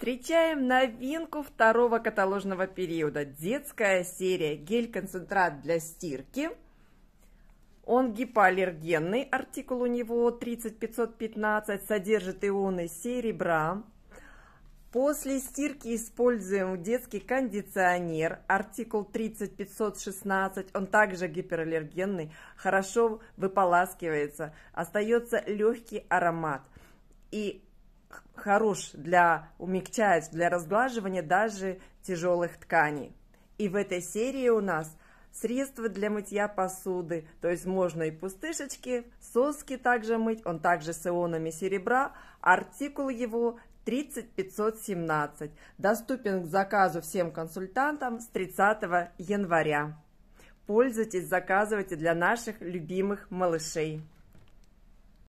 Встречаем новинку второго каталожного периода. Детская серия гель-концентрат для стирки. Он гипоаллергенный, артикул у него 30515, содержит ионы серебра. После стирки используем детский кондиционер, артикул 30516, он также гипераллергенный, хорошо выполаскивается, остается легкий аромат. И хорош для умягчать, для разглаживания даже тяжелых тканей. И в этой серии у нас средства для мытья посуды, то есть можно и пустышечки, соски также мыть, он также с ионами серебра, артикул его 30517, доступен к заказу всем консультантам с 30 января. Пользуйтесь, заказывайте для наших любимых малышей.